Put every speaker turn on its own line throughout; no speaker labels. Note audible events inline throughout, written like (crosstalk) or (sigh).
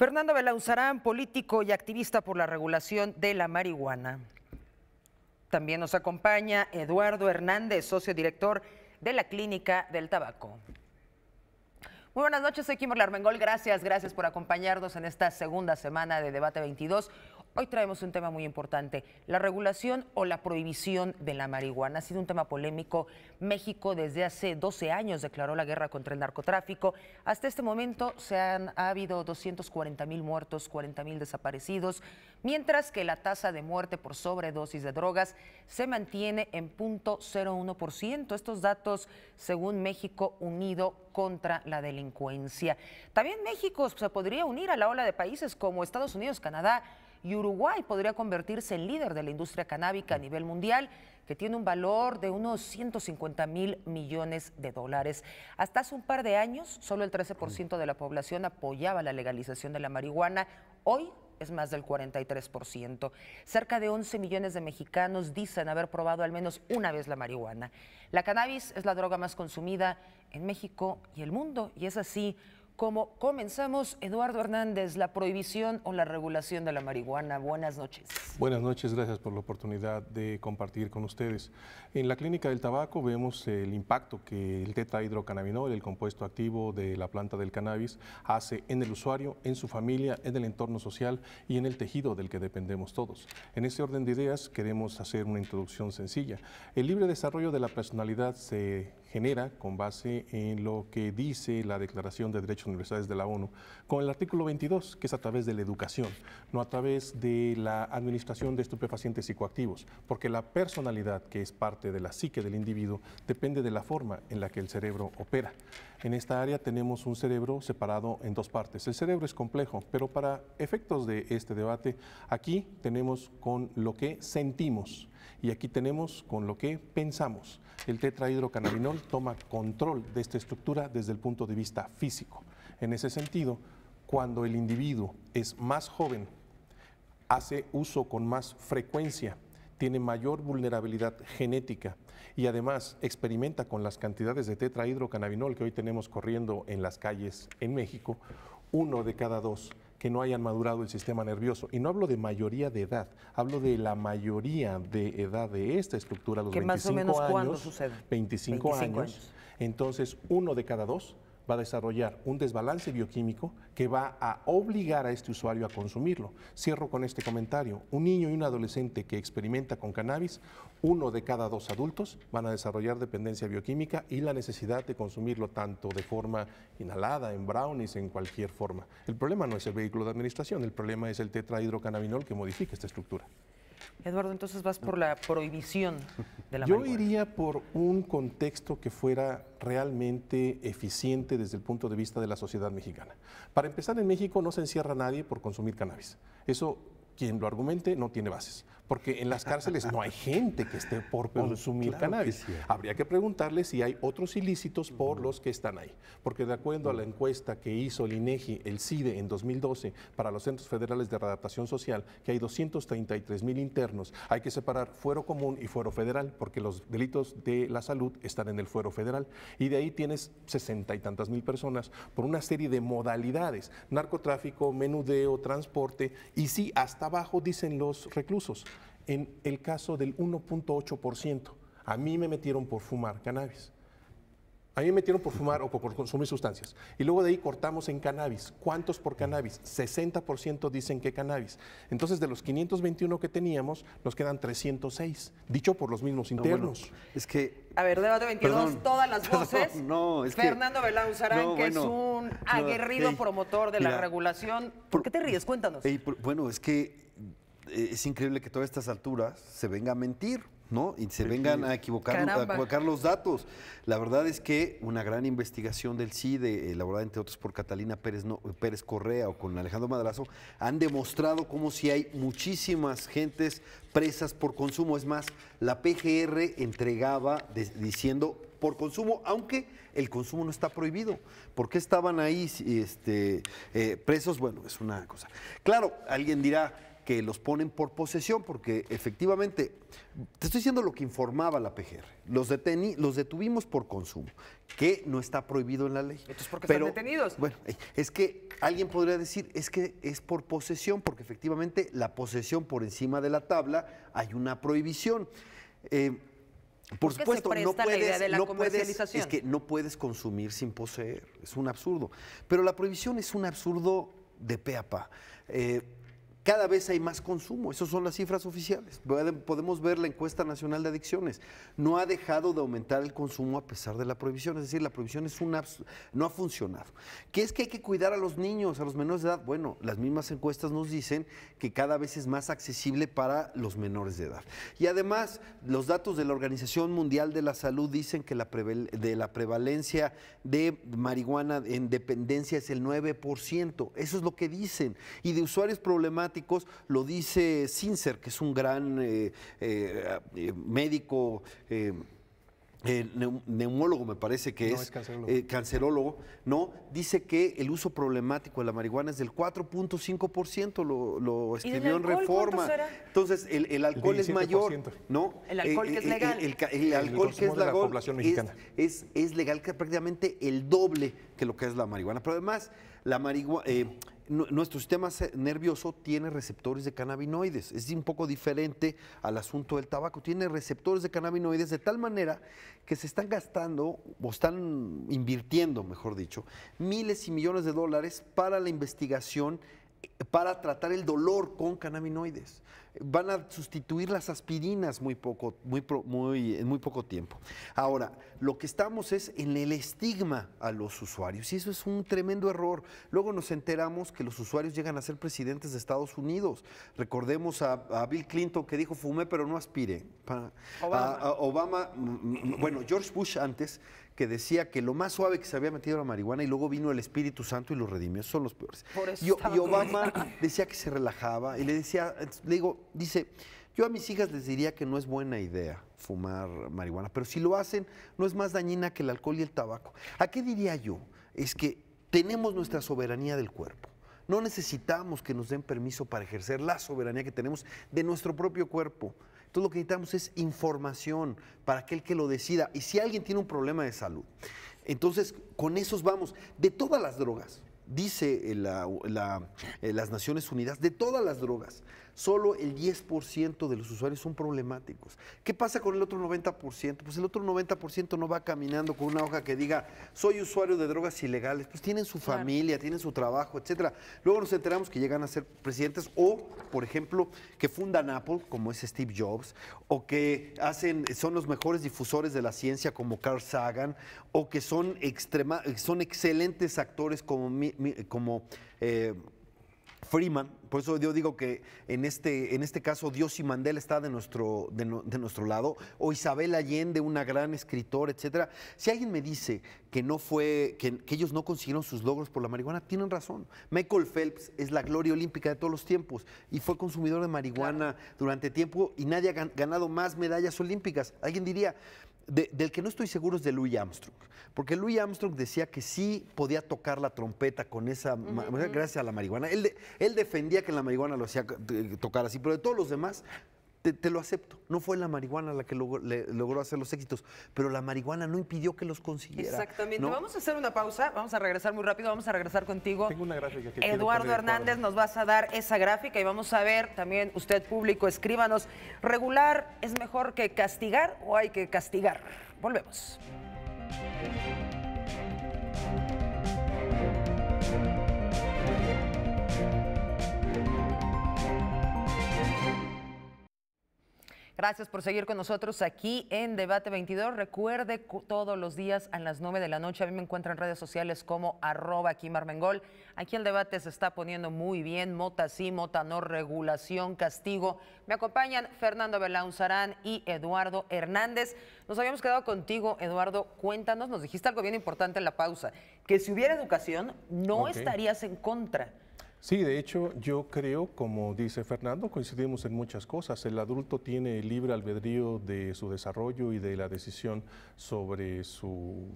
Fernando Belauzarán, político y activista por la regulación de la marihuana. También nos acompaña Eduardo Hernández, socio director de la Clínica del Tabaco. Muy buenas noches, soy Kimberly Armengol. Gracias, gracias por acompañarnos en esta segunda semana de Debate 22. Hoy traemos un tema muy importante, la regulación o la prohibición de la marihuana. Ha sido un tema polémico. México desde hace 12 años declaró la guerra contra el narcotráfico. Hasta este momento se han, habido 240 mil muertos, 40 mil desaparecidos, mientras que la tasa de muerte por sobredosis de drogas se mantiene en 0.01%. Estos datos según México Unido contra la delincuencia. También México se podría unir a la ola de países como Estados Unidos, Canadá, y Uruguay podría convertirse en líder de la industria canábica a nivel mundial, que tiene un valor de unos 150 mil millones de dólares. Hasta hace un par de años, solo el 13% de la población apoyaba la legalización de la marihuana. Hoy es más del 43%. Cerca de 11 millones de mexicanos dicen haber probado al menos una vez la marihuana. La cannabis es la droga más consumida en México y el mundo, y es así como comenzamos. Eduardo Hernández, la prohibición o la regulación de la marihuana. Buenas noches.
Buenas noches, gracias por la oportunidad de compartir con ustedes. En la clínica del tabaco vemos el impacto que el tetrahidrocannabinol, el compuesto activo de la planta del cannabis, hace en el usuario, en su familia, en el entorno social y en el tejido del que dependemos todos. En ese orden de ideas queremos hacer una introducción sencilla. El libre desarrollo de la personalidad se genera con base en lo que dice la Declaración de Derechos Universales de la ONU, con el artículo 22, que es a través de la educación, no a través de la administración de estupefacientes psicoactivos, porque la personalidad, que es parte de la psique del individuo, depende de la forma en la que el cerebro opera. En esta área tenemos un cerebro separado en dos partes. El cerebro es complejo, pero para efectos de este debate, aquí tenemos con lo que sentimos y aquí tenemos con lo que pensamos el tetrahidrocannabinol toma control de esta estructura desde el punto de vista físico. En ese sentido, cuando el individuo es más joven, hace uso con más frecuencia, tiene mayor vulnerabilidad genética y además experimenta con las cantidades de tetrahidrocannabinol que hoy tenemos corriendo en las calles en México, uno de cada dos que no hayan madurado el sistema nervioso. Y no hablo de mayoría de edad, hablo de la mayoría de edad de esta estructura, los 25 más o menos años. ¿Cuándo sucede? 25, años. Entonces, uno de cada dos va a desarrollar un desbalance bioquímico que va a obligar a este usuario a consumirlo. Cierro con este comentario. Un niño y un adolescente que experimenta con cannabis, uno de cada dos adultos van a desarrollar dependencia bioquímica y la necesidad de consumirlo tanto de forma inhalada, en brownies, en cualquier forma. El problema no es el vehículo de administración, el problema es el tetrahidrocannabinol que modifica esta estructura.
Eduardo, entonces vas por la prohibición de la Yo
iría por un contexto que fuera realmente eficiente desde el punto de vista de la sociedad mexicana. Para empezar, en México no se encierra nadie por consumir cannabis. Eso quien lo argumente no tiene bases porque en las cárceles no hay gente que esté por consumir cannabis. Habría que preguntarle si hay otros ilícitos por los que están ahí, porque de acuerdo a la encuesta que hizo el INEGI, el CIDE, en 2012 para los centros federales de readaptación social, que hay 233 mil internos, hay que separar fuero común y fuero federal, porque los delitos de la salud están en el fuero federal, y de ahí tienes sesenta y tantas mil personas por una serie de modalidades, narcotráfico, menudeo, transporte, y sí, hasta abajo dicen los reclusos, en el caso del 1.8%. A mí me metieron por fumar cannabis. A mí me metieron por fumar o por consumir sustancias. Y luego de ahí cortamos en cannabis. ¿Cuántos por cannabis? 60% dicen que cannabis. Entonces, de los 521 que teníamos, nos quedan 306, dicho por los mismos internos. es que.
A ver,
debate 22, todas las (laughs) voces.
no,
es Fernando
que, Fernando que es un aguerrido promotor de la
regulación. ¿Por qué te ríes? Cuéntanos. bueno, es que es increíble que todas estas alturas se venga a mentir, ¿no? Y se vengan a equivocar, los datos. La verdad es que una gran investigación del CIDE, elaborada entre otros por Catalina Pérez, Pérez Correa o con Alejandro Madrazo, han demostrado cómo si hay muchísimas gentes presas por consumo. Es más, la PGR entregaba diciendo por consumo, aunque el consumo no está prohibido. ¿Por qué estaban ahí este, eh, presos? Bueno, es una cosa. Claro, alguien dirá, que los ponen por posesión, porque efectivamente, te estoy diciendo lo que informaba la PGR, los, los detuvimos por consumo, que no está prohibido en la ley. Entonces, ¿por qué están detenidos? Bueno, es que alguien podría decir, es que es por posesión, porque efectivamente la posesión por encima de la tabla hay una prohibición. Eh, por supuesto, no puedes, no puedes, es que no puedes consumir sin poseer, es un absurdo. Pero la prohibición es un absurdo de pe a pa. Eh, cada vez hay más consumo. Esas son las cifras oficiales. Podemos ver la encuesta nacional de adicciones. No ha dejado de aumentar el consumo a pesar de la prohibición. Es decir, la prohibición es una, no ha funcionado. ¿Qué es que hay que cuidar a los niños, a los menores de edad? Bueno, las mismas encuestas nos dicen que cada vez es más accesible para los menores de edad. Y además, los datos de la Organización Mundial de la Salud dicen que la, de la prevalencia de marihuana en dependencia es el 9%. Eso es lo que dicen. Y de usuarios problemáticos lo dice Sincer, que es un gran eh, eh, eh, médico. neumólogo me parece que es, cancerólogo. ¿no? Dice que el uso problemático de la marihuana es del 4.5%, lo, lo escribió en Reforma. Entonces, el, alcohol es mayor, ¿no? El alcohol que es legal. El, alcohol que es legal Es, es, legal que prácticamente el doble que lo que es la marihuana. Pero además, la marihuana nuestro sistema nervioso tiene receptores de cannabinoides. Es un poco diferente al asunto del tabaco. Tiene receptores de cannabinoides de tal manera que se están gastando o están invirtiendo, mejor dicho, miles y millones de dólares para la investigación para tratar el dolor con cannabinoides. Van a sustituir las aspirinas muy poco, muy, en muy poco tiempo. Ahora, lo que estamos es en el estigma a los usuarios y eso es un tremendo error. Luego nos enteramos que los usuarios llegan a ser presidentes de Estados Unidos. Recordemos a, Bill Clinton que dijo fumé pero no aspire. Obama, mm, mm, mm, bueno, George Bush antes, que decía que lo más suave que se había metido la marihuana y luego vino el Espíritu Santo y lo redimió. Son los peores. y Obama decía que se relajaba y le decía, le digo, dice, yo a mis hijas les diría que no es buena idea fumar marihuana, pero si lo hacen, no es más dañina que el alcohol y el tabaco. ¿A qué diría yo? Es que tenemos nuestra soberanía del cuerpo. No necesitamos que nos den permiso para ejercer la soberanía que tenemos de nuestro propio cuerpo. Entonces lo que necesitamos es información para aquel que lo decida. Y si alguien tiene un problema de salud, entonces con esos vamos. De todas las drogas, dice eh, eh, las Naciones Unidas, de todas las drogas, solo el 10% de los usuarios son problemáticos. ¿Qué pasa con el otro 90%? Pues el otro 90% no va caminando con una hoja que diga, soy usuario de drogas ilegales. Pues tienen su familia, tienen su trabajo, etcétera. Luego nos enteramos que llegan a ser presidentes o, por ejemplo, que fundan Apple, como es Steve Jobs, o que hacen, son los mejores difusores de la ciencia, como Carl Sagan, o que son, son excelentes actores como... como eh, Freeman. Por eso yo digo que en este, en este caso Dios y Mandela está de nuestro, de, nuestro lado, o Isabel Allende, una gran escritora, etcétera. Si alguien me dice que no fue, que, ellos no consiguieron sus logros por la marihuana, tienen razón. Michael Phelps es la gloria olímpica de todos los tiempos y fue consumidor de marihuana durante tiempo y nadie ha ganado más medallas olímpicas. Alguien diría, del que no estoy seguro es de Louis Armstrong, porque Louis Armstrong decía que sí podía tocar la trompeta con esa, gracias a la marihuana. Él, él defendía que la marihuana lo hacía eh, tocar así, pero de todos los demás te, lo acepto. No fue la marihuana la que logró hacer los éxitos, pero la marihuana no impidió que los consiguiera. Exactamente.
Vamos a hacer una pausa, vamos a regresar muy rápido, vamos a regresar contigo. Tengo una gráfica Eduardo Hernández nos vas a dar esa gráfica y vamos a ver también, usted público, escríbanos. ¿Regular es mejor que castigar o hay que castigar? Volvemos. Gracias por seguir con nosotros aquí en Debate 22. Recuerde todos los días a las 9 de la noche. A mí me encuentran en redes sociales como arroba Aquí el debate se está poniendo muy bien. Mota sí, mota no, regulación, castigo. Me acompañan Fernando Belaunzarán y Eduardo Hernández. Nos habíamos quedado contigo, Eduardo. Cuéntanos, nos dijiste algo bien importante en la pausa, que si hubiera educación no estarías en contra
Sí, de hecho, yo creo, como dice Fernando, coincidimos en muchas cosas. El adulto tiene libre albedrío de su desarrollo y de la decisión sobre su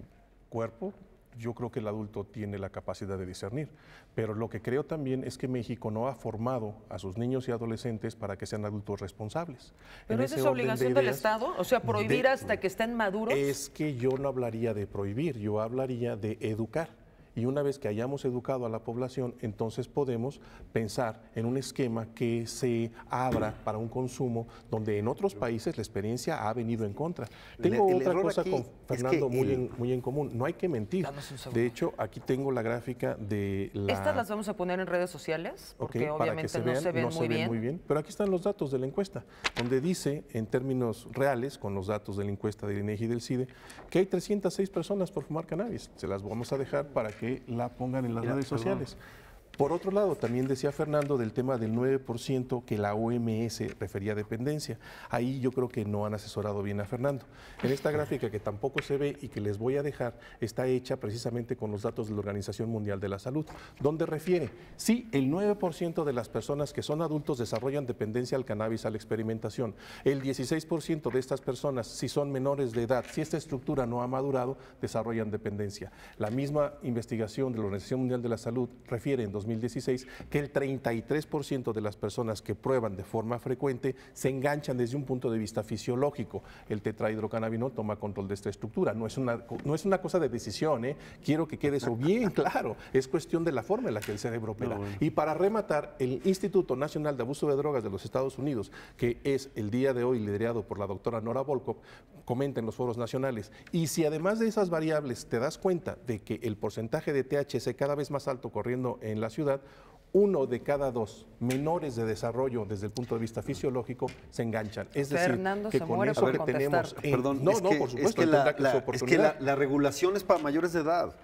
cuerpo, yo creo que el adulto tiene la capacidad de discernir. Pero lo que creo también es que México no ha formado a sus niños y adolescentes para que sean adultos responsables. ¿Pero esa es obligación del Estado?
O sea, prohibir hasta que estén maduros.
Es que yo no hablaría de prohibir, yo hablaría de educar y una vez que hayamos educado a la población, entonces podemos pensar en un esquema que se abra para un consumo donde en otros países la experiencia ha venido en contra. Tengo otra cosa con Fernando muy, en, muy en común, no hay que mentir. De hecho, aquí tengo la gráfica de la... Estas las
vamos a poner en redes sociales porque obviamente no, se ven, muy,
bien. Pero aquí están los datos de la encuesta, donde dice en términos reales, con los datos de la encuesta de INEGI y del CIDE, que hay 306 personas por fumar cannabis. Se las vamos a dejar para que que la pongan en las redes sociales. Por otro lado, también decía Fernando del tema del 9% que la OMS refería a dependencia. Ahí yo creo que no han asesorado bien a Fernando. En esta gráfica que tampoco se ve y que les voy a dejar, está hecha precisamente con los datos de la Organización Mundial de la Salud, donde refiere, sí, el 9% de las personas que son adultos desarrollan dependencia al cannabis, a la experimentación. El 16% de estas personas, si son menores de edad, si esta estructura no ha madurado, desarrollan dependencia. La misma investigación de la Organización Mundial de la Salud refiere en 2016 que el 33% de las personas que prueban de forma frecuente se enganchan desde un punto de vista fisiológico. El tetrahidrocannabinol toma control de esta estructura. No es una, no es una cosa de decisión, ¿eh? quiero que quede eso bien (laughs) claro. Es cuestión de la forma en la que el cerebro opera. Y para rematar, el Instituto Nacional de Abuso de Drogas de los Estados Unidos, que es el día de hoy liderado por la doctora Nora Volkov, comenta en los foros nacionales. Y si además de esas variables te das cuenta de que el porcentaje de THC cada vez más alto corriendo en las ciudad, uno de cada dos menores de desarrollo desde el punto de vista fisiológico se enganchan. Es decir, que con eso que tenemos... Eh, Perdón, no, no, por supuesto, la,
la regulación es para mayores de edad.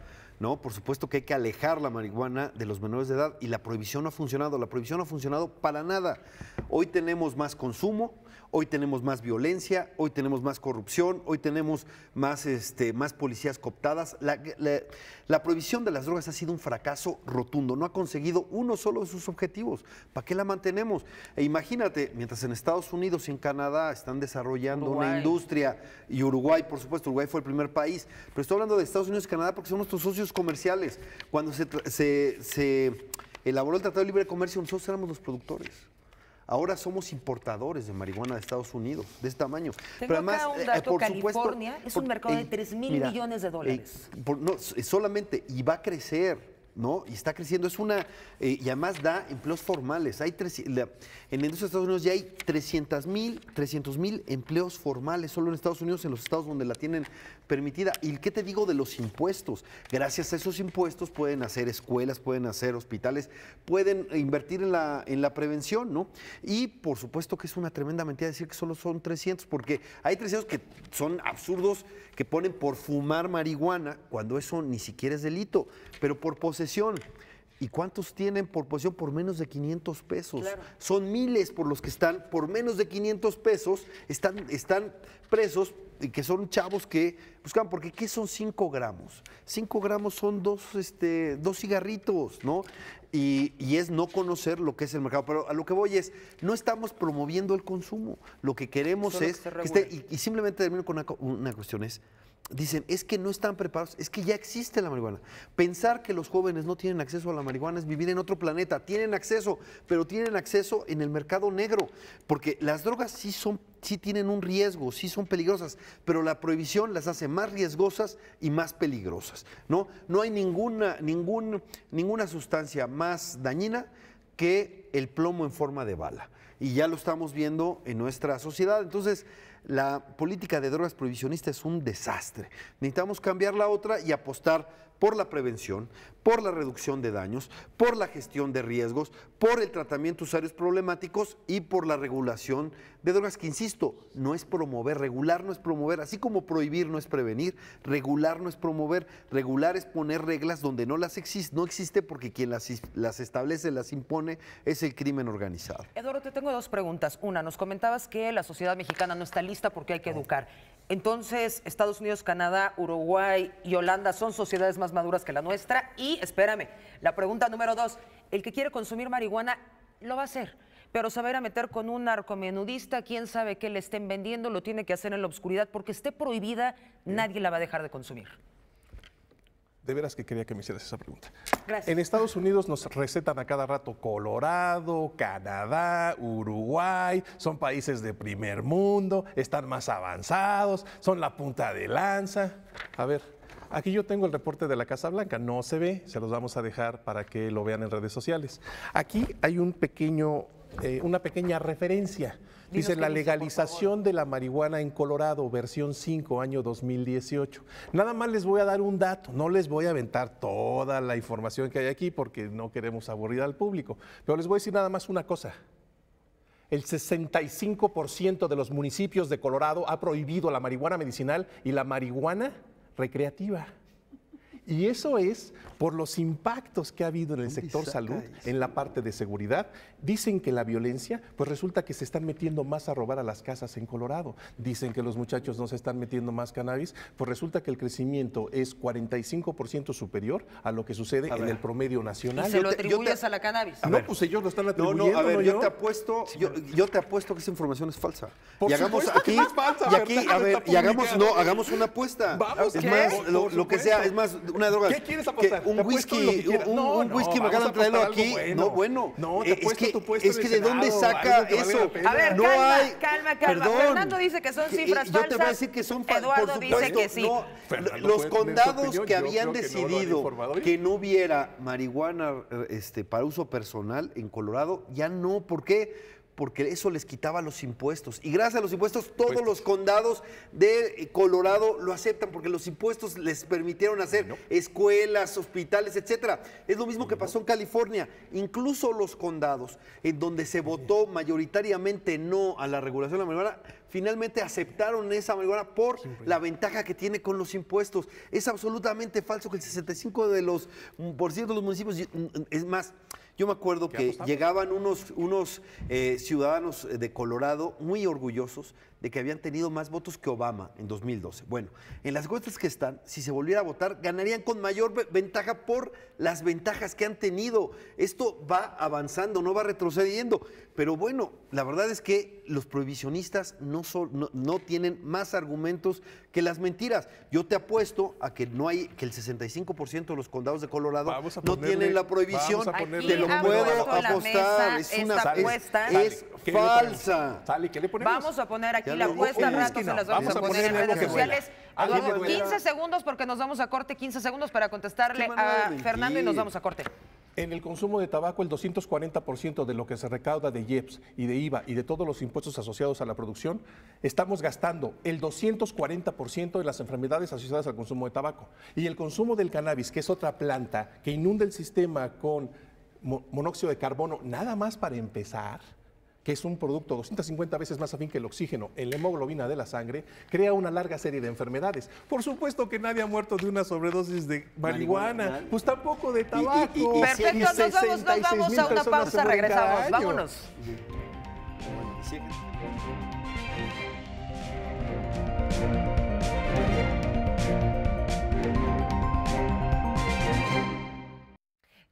¿no? Por supuesto que hay que alejar la marihuana de los menores de edad y la prohibición no ha funcionado, la prohibición no ha funcionado para nada. Hoy tenemos más consumo, hoy tenemos más violencia, hoy tenemos más corrupción, hoy tenemos más, este, más policías cooptadas. La, prohibición de las drogas ha sido un fracaso rotundo, no ha conseguido uno solo de sus objetivos. ¿Para qué la mantenemos? E imagínate, mientras en Estados Unidos y en Canadá están desarrollando una industria, y Uruguay, por supuesto, Uruguay fue el primer país, pero estoy hablando de Estados Unidos y Canadá porque son nuestros socios comerciales. Cuando se, se elaboró el Tratado de Libre Comercio, nosotros éramos los productores. Ahora somos importadores de marihuana de Estados Unidos, de este tamaño. Pero además, eh, California es un mercado de
3 mil millones de eh, dólares.
no, eh, solamente, y va a crecer. ¿no? Y está creciendo. Es una. y además da empleos formales. Hay en la Estados Unidos ya hay 300 mil empleos formales solo en Estados Unidos, en los estados donde la tienen permitida. ¿Y qué te digo de los impuestos? Gracias a esos impuestos pueden hacer escuelas, pueden hacer hospitales, pueden invertir en la, en la prevención, ¿no? Y por supuesto que es una tremenda mentira decir que solo son 300, porque hay 300 que son absurdos, que ponen por fumar marihuana, cuando eso ni siquiera es delito, pero por posesión. ¿Y cuántos tienen por posición por menos de 500 pesos? Son miles por los que están por menos de 500 pesos, están, están presos y que son chavos que buscan, porque ¿qué son 5 gramos? 5 gramos son dos, este, dos cigarritos, ¿no? Y, es no conocer lo que es el mercado. Pero a lo que voy es, no estamos promoviendo el consumo. Lo que queremos es... y, simplemente termino con una, una cuestión, es dicen, es que no están preparados, es que ya existe la marihuana. Pensar que los jóvenes no tienen acceso a la marihuana es vivir en otro planeta. Tienen acceso, pero tienen acceso en el mercado negro, porque las drogas sí son sí tienen un riesgo, sí son peligrosas, pero la prohibición las hace más riesgosas y más peligrosas, ¿no? No hay ninguna ninguna sustancia más dañina que el plomo en forma de bala. Y ya lo estamos viendo en nuestra sociedad. Entonces, la política de drogas prohibicionista es un desastre. Necesitamos cambiar la otra y apostar por la prevención, por la reducción de daños, por la gestión de riesgos, por el tratamiento de usuarios problemáticos y por la regulación de drogas que, insisto, no es promover, regular no es promover, así como prohibir no es prevenir, regular no es promover, regular es poner reglas donde no las existe, no existe porque quien las, las establece, las impone, es el crimen organizado.
Eduardo, te tengo dos preguntas. Una, nos comentabas que la sociedad mexicana no está lista porque hay que educar. Entonces, Estados Unidos, Canadá, Uruguay y Holanda son sociedades más maduras que la nuestra. Y espérame, la pregunta número dos, el que quiere consumir marihuana lo va a hacer pero saber a meter con un narcomenudista, quién sabe qué le estén vendiendo, lo tiene que hacer en la oscuridad porque esté prohibida, nadie la va a dejar de consumir.
De veras que quería que me hicieras esa pregunta. Gracias. En Estados Unidos nos recetan a cada rato Colorado, Canadá, Uruguay, son países de primer mundo, están más avanzados, son la punta de lanza. A ver, Aquí yo tengo el reporte de la Casa Blanca, no se ve, se los vamos a dejar para que lo vean en redes sociales. Aquí hay un pequeño eh, una pequeña referencia. Dice la legalización de la marihuana en Colorado, versión 5, año 2018. Nada más les voy a dar un dato, no les voy a aventar toda la información que hay aquí porque no queremos aburrir al público, pero les voy a decir nada más una cosa. El 65% de los municipios de Colorado ha prohibido la marihuana medicinal y la marihuana recreativa. Y eso es por los impactos que ha habido en el sector salud, en la parte de seguridad. Dicen que la violencia, pues resulta que se están metiendo más a robar a las casas en Colorado. Dicen que los muchachos no se están metiendo más cannabis, pues resulta que el crecimiento es 45% superior a lo que sucede en el promedio nacional. ¿Y se lo atribuyes
a la cannabis?
no,
pues ellos eh, lo están atribuyendo. No, yo, te apuesto, yo, te apuesto que esa información es
falsa. y hagamos aquí, y a ver, y hagamos, no, hagamos una apuesta. Vamos, es más, lo que sea, es más, una droga. ¿Qué quieres apostar? Un whisky, un, whisky me acaban traerlo aquí. No, bueno. Eh, es que, es que de, dónde saca eso. A ver, no calma, hay...
calma, calma. Fernando
dice que son cifras falsas.
Eduardo dice que sí. los
condados que habían decidido que no hubiera marihuana este, para uso personal en Colorado, ya no. ¿Por qué? porque eso les quitaba los impuestos. Y gracias a los impuestos, todos los condados de eh, Colorado lo aceptan, porque los impuestos les permitieron hacer escuelas, hospitales, etcétera. Es lo mismo que pasó en California. Incluso los condados, en donde se votó mayoritariamente no a la regulación de la marihuana, finalmente aceptaron esa marihuana por la ventaja que tiene con los impuestos. Es absolutamente falso que el 65% de los, mm, por ciento de los municipios, mm, mm, es más, yo me acuerdo que llegaban unos, unos eh, ciudadanos de Colorado muy orgullosos de que habían tenido más votos que Obama en 2012. Bueno, en las cuestas que están, si se volviera a votar, ganarían con mayor ventaja por las ventajas que han tenido. Esto va avanzando, no va retrocediendo. Pero bueno, la verdad es que los prohibicionistas no, no, tienen más argumentos que las mentiras. Yo te apuesto a que no hay, que el 65% de los condados de Colorado no tienen la prohibición. Te lo puedo apostar. Es una Es, falsa.
Vamos a poner aquí y la apuesta rato se las vamos, a poner en redes sociales. 15
segundos porque nos vamos a corte, 15 segundos para contestarle a Fernando y nos vamos a
corte. En el consumo de tabaco, el 240% de lo que se recauda de IEPS y de IVA y de todos los impuestos asociados a la producción, estamos gastando el 240% de las enfermedades asociadas al consumo de tabaco. Y el consumo del cannabis, que es otra planta que inunda el sistema con monóxido de carbono, nada más para empezar, que es un producto 250 veces más afín que el oxígeno en la hemoglobina de la sangre, crea una larga serie de enfermedades. Por supuesto que nadie ha muerto de una sobredosis de marihuana, pues tampoco de tabaco. Perfecto, nos vamos, a una pausa, regresamos, vámonos.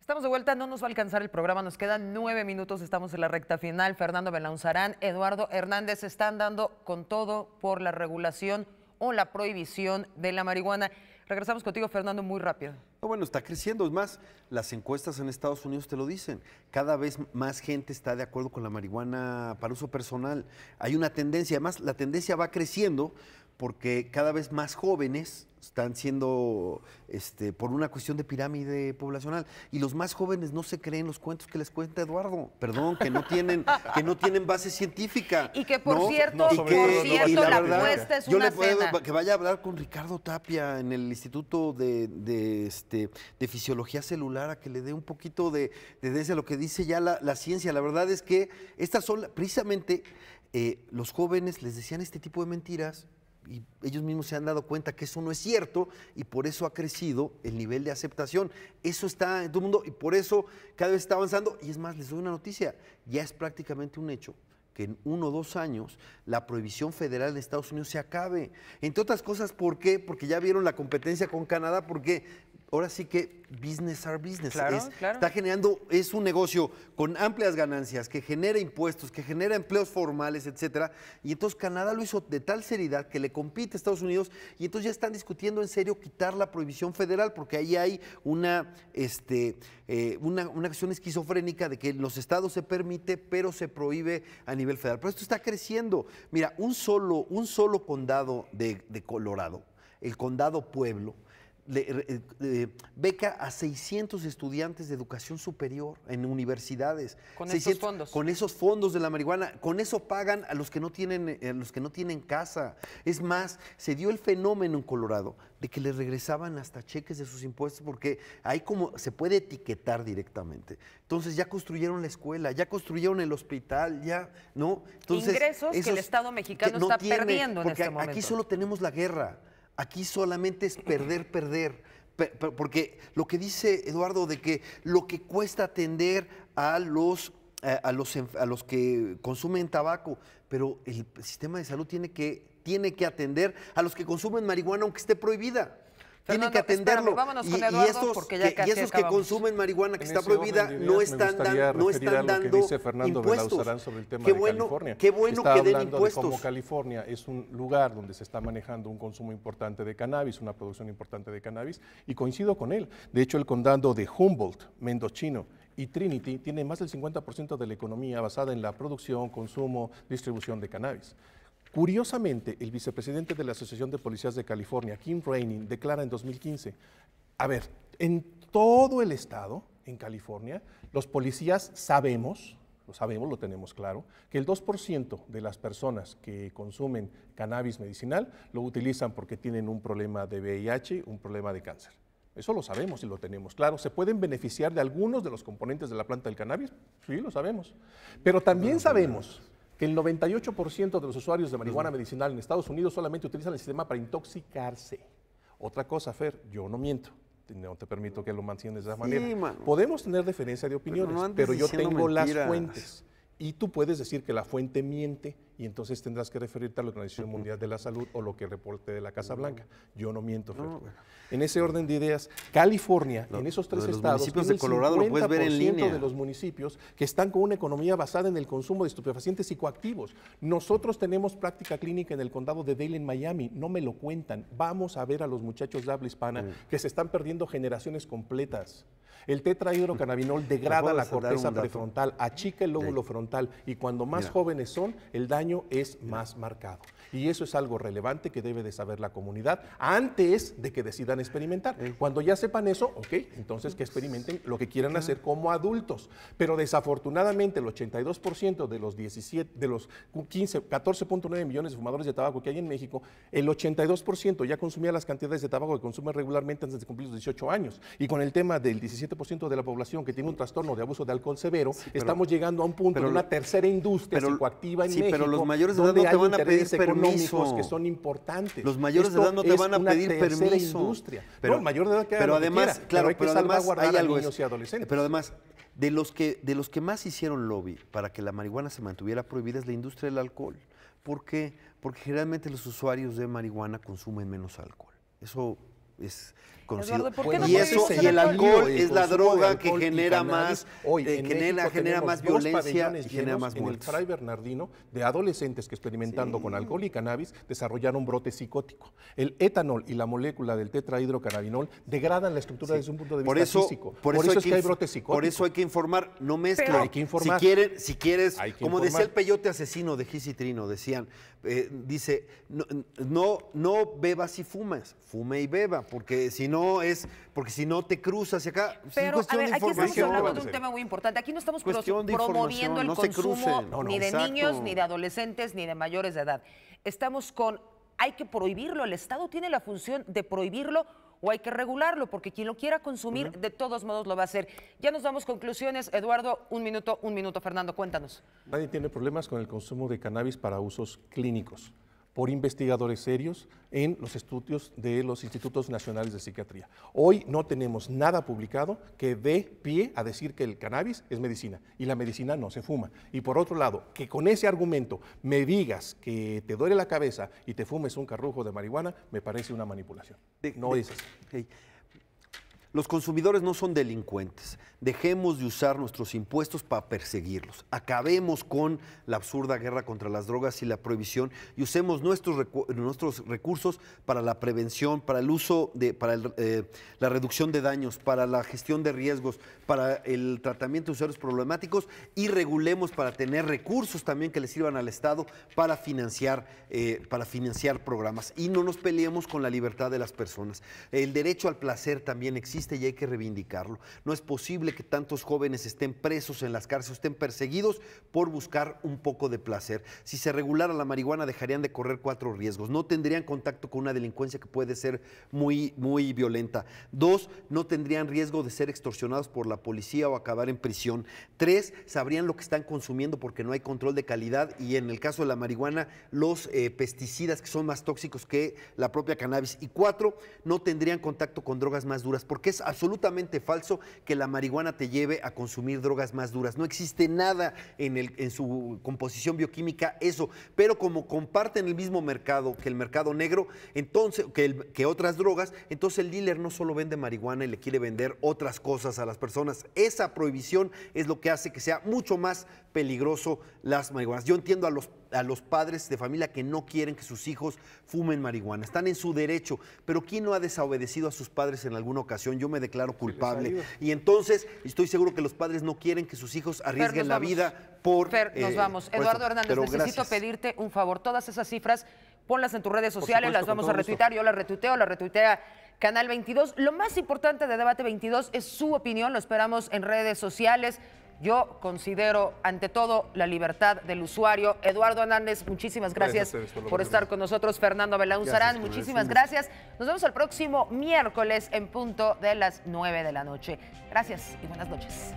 Estamos de vuelta, no nos va a alcanzar el programa, nos quedan nueve minutos, estamos en la recta final. Fernando Belanzarán, Eduardo Hernández están dando con todo por la regulación o la prohibición de la marihuana. Regresamos contigo, Fernando, muy rápido.
bueno, está creciendo. Es más, las encuestas en Estados Unidos te lo dicen. Cada vez más gente está de acuerdo con la marihuana para uso personal. Hay una tendencia, además la tendencia va creciendo porque cada vez más jóvenes están siendo este, por una cuestión de pirámide poblacional y los más jóvenes no se creen los cuentos que les cuenta Eduardo perdón que no tienen que no tienen base científica (laughs) y que por cierto y que, la, verdad, apuesta yo le puedo, que vaya a hablar con Ricardo Tapia en el Instituto de, este, de fisiología celular a que le dé un poquito de desde lo que dice ya la, ciencia la verdad es que estas son precisamente eh, los jóvenes les decían este tipo de mentiras y ellos mismos se han dado cuenta que eso no es cierto y por eso ha crecido el nivel de aceptación. Eso está en todo el mundo y por eso cada vez está avanzando. Y es más, les doy una noticia, ya es prácticamente un hecho que en uno o dos años la prohibición federal de Estados Unidos se acabe. Entre otras cosas, ¿por qué? Porque ya vieron la competencia con Canadá, porque ahora sí que business are business. Está generando, es un negocio con amplias ganancias, que genera impuestos, que genera empleos formales, etcétera. Y entonces Canadá lo hizo de tal seriedad que le compite a Estados Unidos y entonces ya están discutiendo en serio quitar la prohibición federal, porque ahí hay una, este, eh, una, acción esquizofrénica de que los estados se permite, pero se prohíbe a nivel federal. Pero esto está creciendo. Mira, un solo, un solo condado de Colorado, el condado Pueblo, eh, le, beca a 600 estudiantes de educación superior en universidades. Con esos fondos. Con esos fondos de la marihuana, con eso pagan a los que no tienen eh, los que no tienen casa. Es más, se dio el fenómeno en Colorado de que les regresaban hasta cheques de sus impuestos porque ahí como se puede etiquetar directamente. Entonces ya construyeron la escuela, ya construyeron el hospital, ya, ¿no? Entonces, Ingresos que el Estado mexicano está perdiendo en este momento. Aquí solo tenemos la guerra Aquí solamente es perder, perder. Porque lo que dice Eduardo de que lo que cuesta atender a los, eh, a los, a los que consumen tabaco, pero el sistema de salud tiene que, tiene que atender a los que consumen marihuana aunque esté prohibida. Tienen que atenderlo. y, esos, que, y esos que consumen marihuana que está prohibida no están, dan, no están dando impuestos. Sobre el tema qué bueno, de California. Qué bueno que den impuestos. De como
California es un lugar donde se está manejando un consumo importante de cannabis, una producción importante de cannabis, y coincido con él. De hecho, el condado de Humboldt, Mendocino, y Trinity tiene más del 50% de la economía basada en la producción, consumo, distribución de cannabis. Curiosamente, el vicepresidente de la Asociación de Policías de California, Kim Raining, declara en 2015, a ver, en todo el estado, en California, los policías sabemos, lo sabemos, lo tenemos claro, que el 2% de las personas que consumen cannabis medicinal lo utilizan porque tienen un problema de VIH, un problema de cáncer. Eso lo sabemos y lo tenemos claro. ¿Se pueden beneficiar de algunos de los componentes de la planta del cannabis? Sí, lo sabemos. Pero también sabemos que el 98% de los usuarios de marihuana medicinal en Estados Unidos solamente utilizan el sistema para intoxicarse. Otra cosa, Fer, yo no miento. No te permito que lo mantienes de esa manera. Podemos tener diferencia de opiniones, pero, yo tengo las fuentes. Y tú puedes decir que la fuente miente y entonces tendrás que referirte a la Organización Mundial de la Salud o lo que reporte de la Casa Blanca. Yo no miento, En ese orden de ideas, California, en esos tres estados, municipios de el 50% puedes ver en línea. de los municipios que están con una economía basada en el consumo de estupefacientes psicoactivos. Nosotros tenemos práctica clínica en el condado de Dale en Miami, no me lo cuentan. Vamos a ver a los muchachos de habla hispana que se están perdiendo generaciones completas. El tetrahidrocannabinol degrada la corteza prefrontal, achica el lóbulo frontal y cuando más jóvenes son, el daño es más marcado. Y eso es algo relevante que debe de saber la comunidad antes de que decidan experimentar. Eh. Cuando ya sepan eso, ok, entonces que experimenten lo que quieran hacer como adultos. Pero desafortunadamente el 82% de los 17, de los 14.9 millones de fumadores de tabaco que hay en México, el 82% ya consumía las cantidades de tabaco que consume regularmente antes de cumplir los 18 años. Y con el tema del 17% de la población que tiene un trastorno de abuso de alcohol severo, estamos llegando a un punto, de una tercera industria psicoactiva en sí, pero los mayores de edad no te van a pedir permiso. que son importantes. Los mayores de edad no te van a pedir permiso. Industria. Pero, no, el mayor de edad que pero además, claro, pero hay que además, hay niños y adolescentes.
Pero además, de los que de los que más hicieron lobby para que la marihuana se mantuviera prohibida es la industria del alcohol. ¿Por qué? Porque generalmente los usuarios de marihuana consumen menos alcohol. Eso es
y eso el alcohol es la droga que genera más genera, más violencia y genera más muertes. Eh, en el Fray Bernardino de adolescentes que experimentando con alcohol y cannabis desarrollaron un brote psicótico. El etanol y la molécula del tetrahidrocannabinol degradan la estructura desde un punto de vista físico. Por, eso, es que hay brote psicótico. Por eso hay que informar,
no mezcle Hay que informar. Si, quieren, si quieres, como decía el peyote asesino de gisitrino decían, eh, dice, no, no bebas y fumas, fume y beba, porque si no no es, porque si no te cruzas y acá. Pero, es cuestión a ver, de aquí estamos hablando de un tema
muy importante. Aquí no estamos promoviendo el consumo ni de niños, ni de adolescentes, ni de mayores de edad. Estamos con, hay que prohibirlo, el Estado tiene la función de prohibirlo o hay que regularlo, porque quien lo quiera consumir, de todos modos lo va a hacer. Ya nos damos conclusiones. Eduardo, un minuto, un minuto. Fernando, cuéntanos.
Nadie tiene problemas con el consumo de cannabis para usos clínicos por investigadores serios en los estudios de los institutos nacionales de psiquiatría. Hoy no tenemos nada publicado que dé pie a decir que el cannabis es medicina y la medicina no se fuma. Y por otro lado, que con ese argumento me digas que te duele la cabeza y te fumes un carrujo de marihuana, me parece una manipulación. No dices. Los
consumidores no son delincuentes. Dejemos de usar nuestros impuestos para perseguirlos. Acabemos con la absurda guerra contra las drogas y la prohibición y usemos nuestros, nuestros recursos para la prevención, para el uso de, para eh, la reducción de daños, para la gestión de riesgos, para el tratamiento de usuarios problemáticos y regulemos para tener recursos también que le sirvan al Estado para financiar, eh, para financiar programas. Y no nos peleemos con la libertad de las personas. El derecho al placer también existe y hay que reivindicarlo. No es posible que tantos jóvenes estén presos en las cárceles, estén perseguidos por buscar un poco de placer. Si se regulara la marihuana, dejarían de correr cuatro riesgos. No tendrían contacto con una delincuencia que puede ser muy, muy violenta. Dos, no tendrían riesgo de ser extorsionados por la policía o acabar en prisión. Tres, sabrían lo que están consumiendo porque no hay control de calidad y en el caso de la marihuana, los eh, pesticidas que son más tóxicos que la propia cannabis. Y cuatro, no tendrían contacto con drogas más duras. ¿Por qué? es absolutamente falso que la marihuana te lleve a consumir drogas más duras. No existe nada en, el, en su composición bioquímica eso, pero como comparten el mismo mercado que el mercado negro, entonces que, que otras drogas, entonces el dealer no solo vende marihuana y le quiere vender otras cosas a las personas. Esa prohibición es lo que hace que sea mucho más peligroso las marihuanas. Yo entiendo a los, a los padres de familia que no quieren que sus hijos fumen marihuana. Están en su derecho, pero ¿quién no ha desobedecido a sus padres en alguna ocasión? Yo me declaro culpable. Y entonces estoy seguro que los padres no quieren que sus hijos arriesguen la vida por... nos eh, vamos. Eduardo Hernández, necesito
pedirte un favor. Todas esas cifras, ponlas en tus redes sociales, las vamos a retuitear. Yo las retuiteo, las retuitea Canal 22. Lo más importante de Debate 22 es su opinión, lo esperamos en redes sociales. Yo considero, ante todo, la libertad del usuario. Eduardo Hernández, muchísimas gracias, por, estar con nosotros. Fernando sarán, muchísimas gracias. Nos vemos el próximo miércoles en punto de las 9 de la noche. Gracias y buenas noches.